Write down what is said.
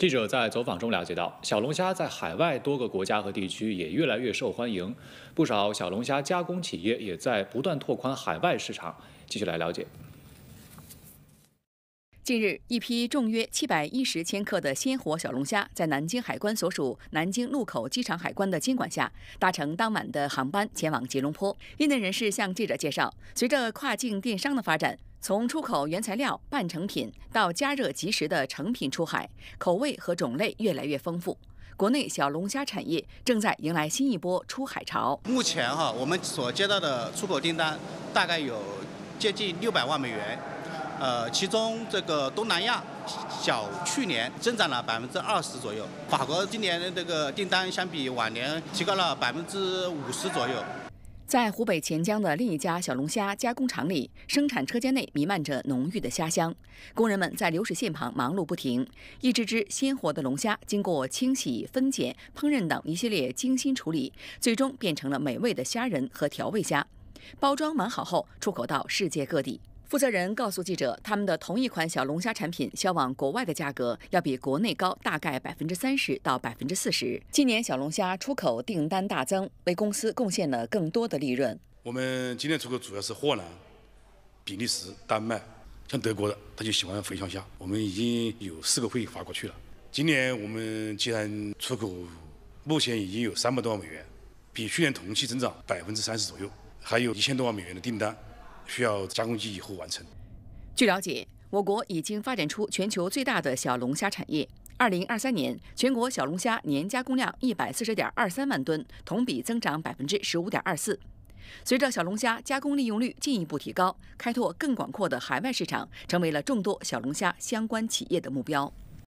记者在走访中了解到，小龙虾在海外多个国家和地区也越来越受欢迎，不少小龙虾加工企业也在不断拓宽海外市场。继续来了解。近日，一批重约七百一十千克的鲜活小龙虾，在南京海关所属南京禄口机场海关的监管下，搭乘当晚的航班前往吉隆坡。业内人士向记者介绍，随着跨境电商的发展。从出口原材料、半成品到加热即食的成品出海，口味和种类越来越丰富。国内小龙虾产业正在迎来新一波出海潮。目前哈，我们所接到的出口订单大概有接近六百万美元，呃，其中这个东南亚较去年增长了百分之二十左右。法国今年的这个订单相比往年提高了百分之五十左右。在湖北潜江的另一家小龙虾加工厂里，生产车间内弥漫着浓郁的虾香，工人们在流水线旁忙碌不停。一只只鲜活的龙虾经过清洗、分拣、烹饪等一系列精心处理，最终变成了美味的虾仁和调味虾。包装完好后，出口到世界各地。负责人告诉记者，他们的同一款小龙虾产品销往国外的价格要比国内高大概百分之三十到百分之四十。今年小龙虾出口订单大增，为公司贡献了更多的利润。我们今年出口主要是荷兰、比利时、丹麦，像德国的他就喜欢肥乡虾。我们已经有四个会发过去了。今年我们既然出口，目前已经有三百多万美元，比去年同期增长百分之三十左右，还有一千多万美元的订单。需要加工机以后完成。据了解，我国已经发展出全球最大的小龙虾产业。二零二三年，全国小龙虾年加工量一百四十点二三万吨，同比增长百分之十五点二四。随着小龙虾加工利用率进一步提高，开拓更广阔的海外市场，成为了众多小龙虾相关企业的目标。